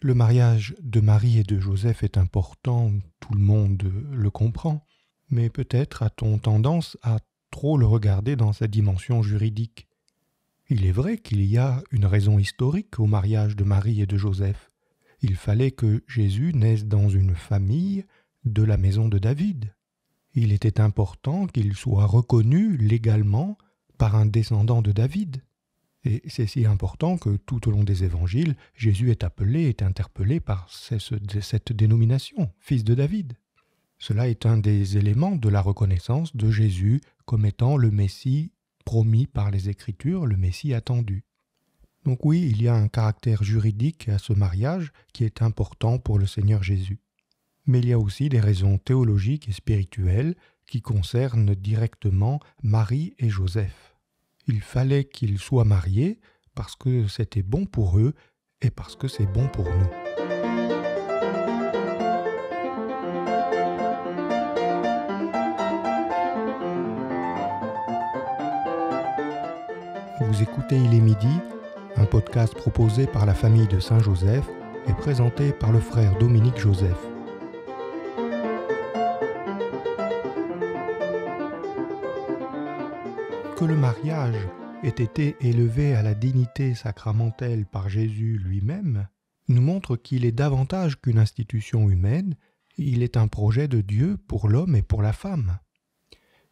Le mariage de Marie et de Joseph est important, tout le monde le comprend, mais peut-être a-t-on tendance à trop le regarder dans sa dimension juridique. Il est vrai qu'il y a une raison historique au mariage de Marie et de Joseph. Il fallait que Jésus naisse dans une famille de la maison de David. Il était important qu'il soit reconnu légalement par un descendant de David. Et c'est si important que tout au long des évangiles, Jésus est appelé, est interpellé par cette dénomination, fils de David. Cela est un des éléments de la reconnaissance de Jésus comme étant le Messie promis par les Écritures, le Messie attendu. Donc oui, il y a un caractère juridique à ce mariage qui est important pour le Seigneur Jésus. Mais il y a aussi des raisons théologiques et spirituelles qui concernent directement Marie et Joseph. Il fallait qu'ils soient mariés parce que c'était bon pour eux et parce que c'est bon pour nous. Vous écoutez Il est midi, un podcast proposé par la famille de Saint-Joseph et présenté par le frère Dominique Joseph. que le mariage ait été élevé à la dignité sacramentelle par Jésus lui-même, nous montre qu'il est davantage qu'une institution humaine, il est un projet de Dieu pour l'homme et pour la femme.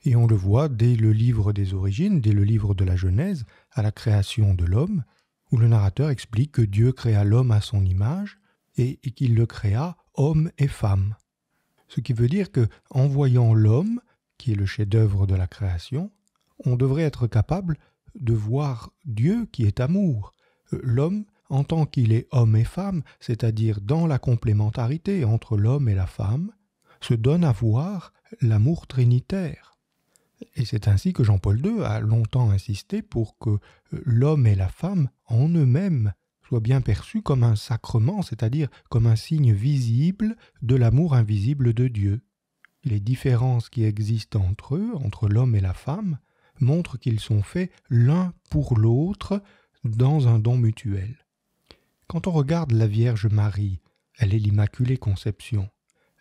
Et on le voit dès le livre des origines, dès le livre de la Genèse, à la création de l'homme, où le narrateur explique que Dieu créa l'homme à son image et qu'il le créa homme et femme. Ce qui veut dire que, en voyant l'homme, qui est le chef-d'œuvre de la création, on devrait être capable de voir Dieu qui est amour, euh, l'homme en tant qu'il est homme et femme, c'est-à-dire dans la complémentarité entre l'homme et la femme, se donne à voir l'amour trinitaire. Et c'est ainsi que Jean-Paul II a longtemps insisté pour que euh, l'homme et la femme en eux-mêmes soient bien perçus comme un sacrement, c'est-à-dire comme un signe visible de l'amour invisible de Dieu. Les différences qui existent entre eux, entre l'homme et la femme, montrent qu'ils sont faits l'un pour l'autre dans un don mutuel. Quand on regarde la Vierge Marie, elle est l'Immaculée Conception.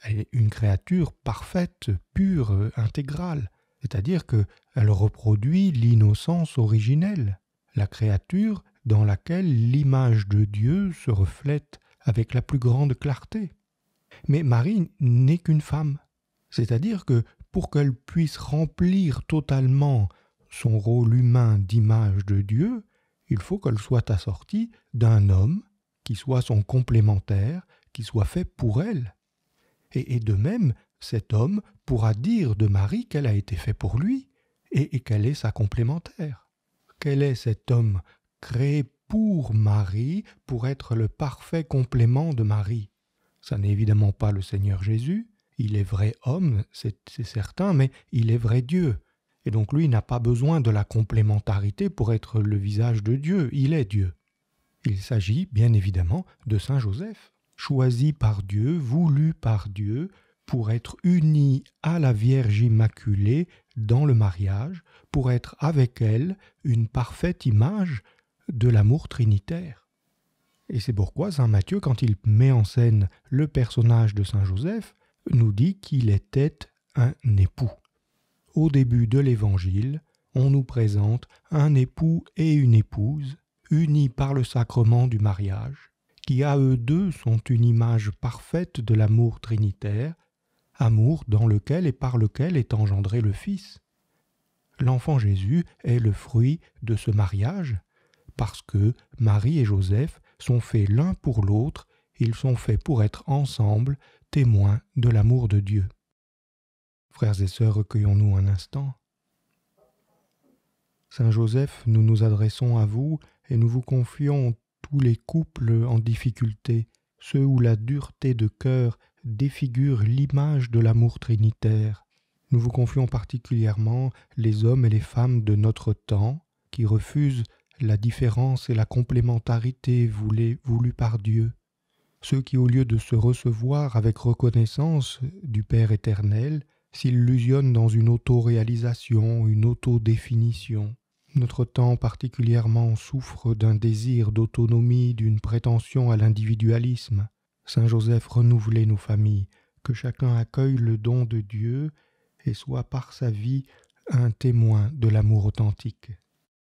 Elle est une créature parfaite, pure, intégrale, c'est-à-dire qu'elle reproduit l'innocence originelle, la créature dans laquelle l'image de Dieu se reflète avec la plus grande clarté. Mais Marie n'est qu'une femme, c'est-à-dire que pour qu'elle puisse remplir totalement son rôle humain d'image de Dieu, il faut qu'elle soit assortie d'un homme qui soit son complémentaire, qui soit fait pour elle. Et, de même, cet homme pourra dire de Marie qu'elle a été faite pour lui et qu'elle est sa complémentaire. Quel est cet homme créé pour Marie, pour être le parfait complément de Marie Ça n'est évidemment pas le Seigneur Jésus, il est vrai homme, c'est certain, mais il est vrai Dieu. Et donc lui n'a pas besoin de la complémentarité pour être le visage de Dieu, il est Dieu. Il s'agit bien évidemment de Saint Joseph, choisi par Dieu, voulu par Dieu, pour être uni à la Vierge Immaculée dans le mariage, pour être avec elle une parfaite image de l'amour trinitaire. Et c'est pourquoi Saint Matthieu, quand il met en scène le personnage de Saint Joseph, nous dit qu'il était un époux au début de l'Évangile, on nous présente un époux et une épouse, unis par le sacrement du mariage, qui à eux deux sont une image parfaite de l'amour trinitaire, amour dans lequel et par lequel est engendré le Fils. L'enfant Jésus est le fruit de ce mariage, parce que Marie et Joseph sont faits l'un pour l'autre, ils sont faits pour être ensemble témoins de l'amour de Dieu. Frères et sœurs, recueillons-nous un instant. Saint Joseph, nous nous adressons à vous et nous vous confions tous les couples en difficulté, ceux où la dureté de cœur défigure l'image de l'amour trinitaire. Nous vous confions particulièrement les hommes et les femmes de notre temps qui refusent la différence et la complémentarité voulue, par Dieu. Ceux qui, au lieu de se recevoir avec reconnaissance du Père éternel, s'illusionne dans une autoréalisation, une autodéfinition. Notre temps particulièrement souffre d'un désir d'autonomie, d'une prétention à l'individualisme. Saint Joseph renouvelait nos familles, que chacun accueille le don de Dieu et soit par sa vie un témoin de l'amour authentique.